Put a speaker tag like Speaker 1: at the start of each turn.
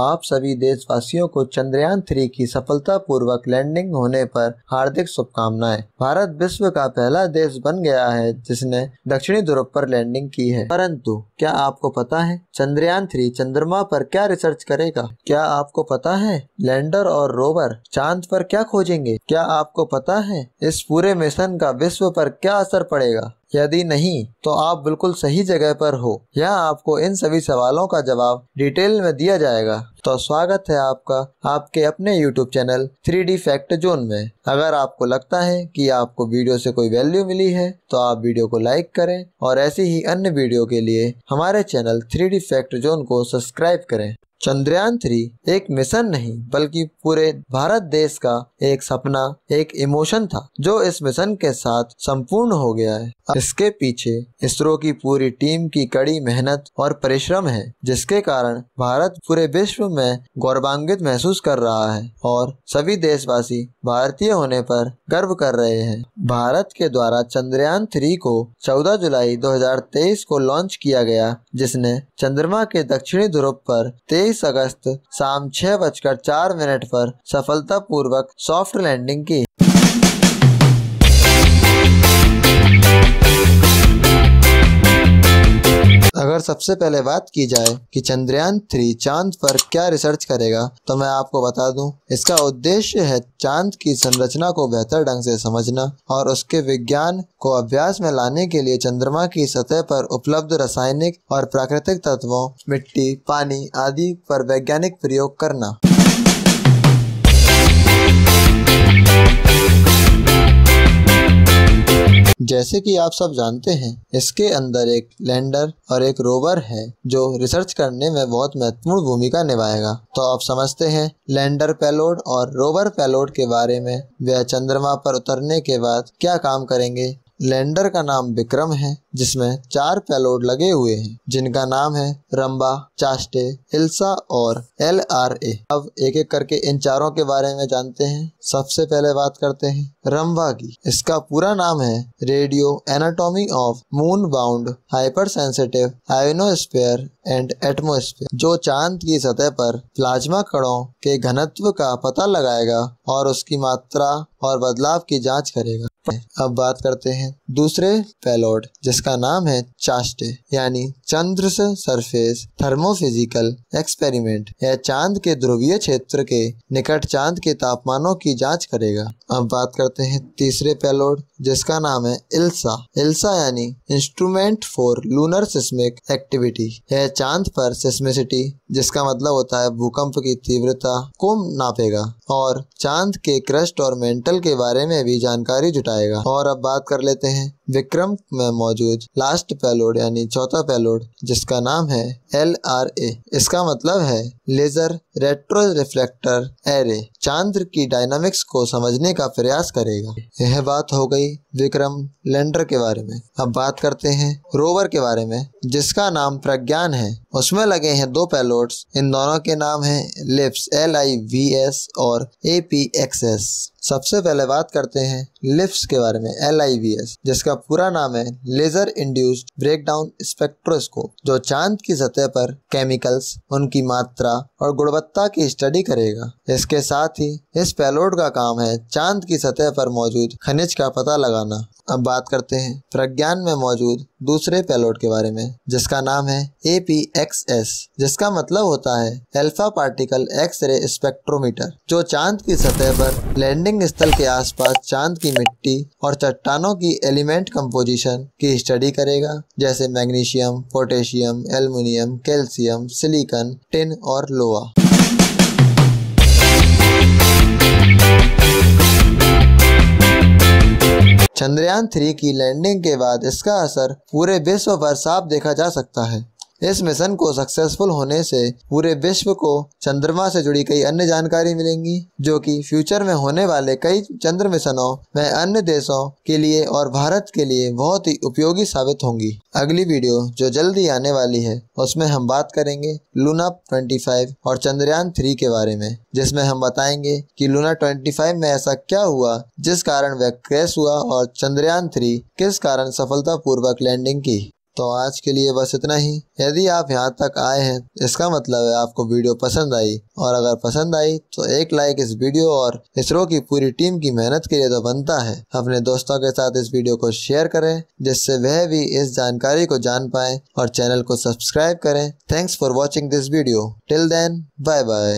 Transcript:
Speaker 1: आप सभी देशवासियों को चंद्रयान थ्री की सफलता पूर्वक लैंडिंग होने पर हार्दिक शुभकामनाएं भारत विश्व का पहला देश बन गया है जिसने दक्षिणी ध्रुव पर लैंडिंग की है परंतु क्या आपको पता है चंद्रयान थ्री चंद्रमा पर क्या रिसर्च करेगा क्या आपको पता है लैंडर और रोवर चांद पर क्या खोजेंगे क्या आपको पता है इस पूरे मिशन का विश्व पर क्या असर पड़ेगा यदि नहीं तो आप बिल्कुल सही जगह पर हो यहाँ आपको इन सभी सवालों का जवाब डिटेल में दिया जाएगा तो स्वागत है आपका आपके अपने YouTube channel 3D fact zone में अगर आपको लगता है कि आपको वीडियो से कोई वैल्यू मिली है तो आप वीडियो को लाइक करें और ऐसी ही अन्य वीडियो के लिए हमारे चैनल 3D फैक्ट जोन को सब्सक्राइब करें चंद्रयान थ्री एक मिशन नहीं बल्कि पूरे भारत देश का एक सपना एक इमोशन था जो इस मिशन के साथ संपूर्ण हो गया है इसके पीछे इसरो की पूरी टीम की कड़ी मेहनत और परिश्रम है जिसके कारण भारत पूरे विश्व में गौरवान्वित महसूस कर रहा है और सभी देशवासी भारतीय होने पर गर्व कर रहे हैं भारत के द्वारा चंद्रयान थ्री को 14 जुलाई 2023 को लॉन्च किया गया जिसने चंद्रमा के दक्षिणी ध्रुव पर तेज अगस्त शाम छह बजकर चार मिनट पर सफलतापूर्वक सॉफ्ट लैंडिंग की अगर सबसे पहले बात की जाए कि चंद्रयान थ्री चांद पर क्या रिसर्च करेगा तो मैं आपको बता दूं इसका उद्देश्य है चांद की संरचना को बेहतर ढंग से समझना और उसके विज्ञान को अभ्यास में लाने के लिए चंद्रमा की सतह पर उपलब्ध रासायनिक और प्राकृतिक तत्वों मिट्टी पानी आदि पर वैज्ञानिक प्रयोग करना जैसे कि आप सब जानते हैं इसके अंदर एक लैंडर और एक रोवर है जो रिसर्च करने में बहुत महत्वपूर्ण भूमिका निभाएगा तो आप समझते हैं लैंडर पेलोड और रोवर पेलोड के बारे में वह चंद्रमा पर उतरने के बाद क्या काम करेंगे लैंडर का नाम विक्रम है जिसमें चार पेलोड लगे हुए हैं जिनका नाम है रंबा चास्टे हिल्सा और एल आर ए अब एक एक करके इन चारों के बारे में जानते हैं सबसे पहले बात करते हैं रंबा की इसका पूरा नाम है radio anatomy of moon bound hyper sensitive ionosphere and atmosphere जो चांद की सतह पर प्लाज्मा कणों के घनत्व का पता लगाएगा और उसकी मात्रा और बदलाव की जांच करेगा अब बात करते हैं दूसरे पेलोड जिस जिसका नाम है चास्टे यानी चंद्र से सरफेस थर्मोफिजिकल एक्सपेरिमेंट यह चांद के ध्रुवीय क्षेत्र के निकट चांद के तापमानों की जांच करेगा अब बात करते हैं तीसरे पेलोड जिसका नाम है इल्सा इल्सा यानी instrument for lunar seismic activity यह चांद पर सिस्मिसिटी जिसका मतलब होता है भूकंप की तीव्रता को नापेगा और चांद के क्रस्ट और मेंटल के बारे में भी जानकारी जुटाएगा और अब बात कर लेते हैं विक्रम में मौजूद यूज लास्ट पेलोड यानी चौथा पेलोड जिसका नाम है एल आर ए इसका मतलब है लेजर रेट्रो रिफ्लेक्टर एरे चांद्र की डायनामिक्स को समझने का प्रयास करेगा यह बात हो गई विक्रम लैंडर के बारे में अब बात करते हैं रोवर के बारे में जिसका नाम प्रज्ञान है उसमें लगे हैं दो पैलोट्स इन दोनों के नाम हैं LIBS L I V S और ए पी एक्स एस सबसे पहले बात करते हैं लिप्स के बारे में एल आई वी एस जिसका पूरा नाम है लेजर इंड्यूस्ड ब्रेकडाउन स्पेक्ट्रोस्कोप जो चांद की सतह पर केमिकल्स उनकी मात्रा और गुणवत्ता गुणवत्ता की स्टडी करेगा इसके साथ ही इस पेलोड का काम है चांद की सतह पर मौजूद खनिज का पता लगाना अब बात करते हैं प्रज्ञान में मौजूद दूसरे पेलोड के बारे में जिसका नाम है ए पी एक्स एस जिसका मतलब होता है alpha particle X ray spectrometer जो चांद की सतह पर लैंडिंग स्थल के आसपास चांद की मिट्टी और चट्टानों की एलिमेंट कंपोजिशन की स्टडी करेगा जैसे magnesium potassium aluminium calcium silicon tin और लोहा चंद्रयान थ्री की लैंडिंग के बाद इसका असर पूरे विश्व पर साफ देखा जा सकता है इस मिशन को सक्सेसफुल होने से पूरे विश्व को चंद्रमा से जुड़ी कई अन्य जानकारी मिलेंगी जो कि फ्यूचर में होने वाले कई चंद्र मिशनों में अन्य देशों के लिए और भारत के लिए बहुत ही उपयोगी साबित होंगी अगली वीडियो जो जल्दी आने वाली है उसमें हम बात करेंगे लूना 25 और चंद्रयान 3 के बारे में जिसमें हम बताएंगे कि लूना 25 में ऐसा क्या हुआ जिस कारण वह क्रैश हुआ और चंद्रयान 3 किस कारण सफलतापूर्वक लैंडिंग की तो आज के लिए बस इतना ही यदि आप यहाँ तक आए हैं इसका मतलब है आपको वीडियो पसंद आई और अगर पसंद आई तो एक लाइक इस वीडियो और इसरो की पूरी टीम की मेहनत के लिए तो बनता है अपने दोस्तों के साथ इस वीडियो को शेयर करें जिससे वह भी इस जानकारी को जान पाए और चैनल को सब्सक्राइब करें thanks for watching this video till then bye bye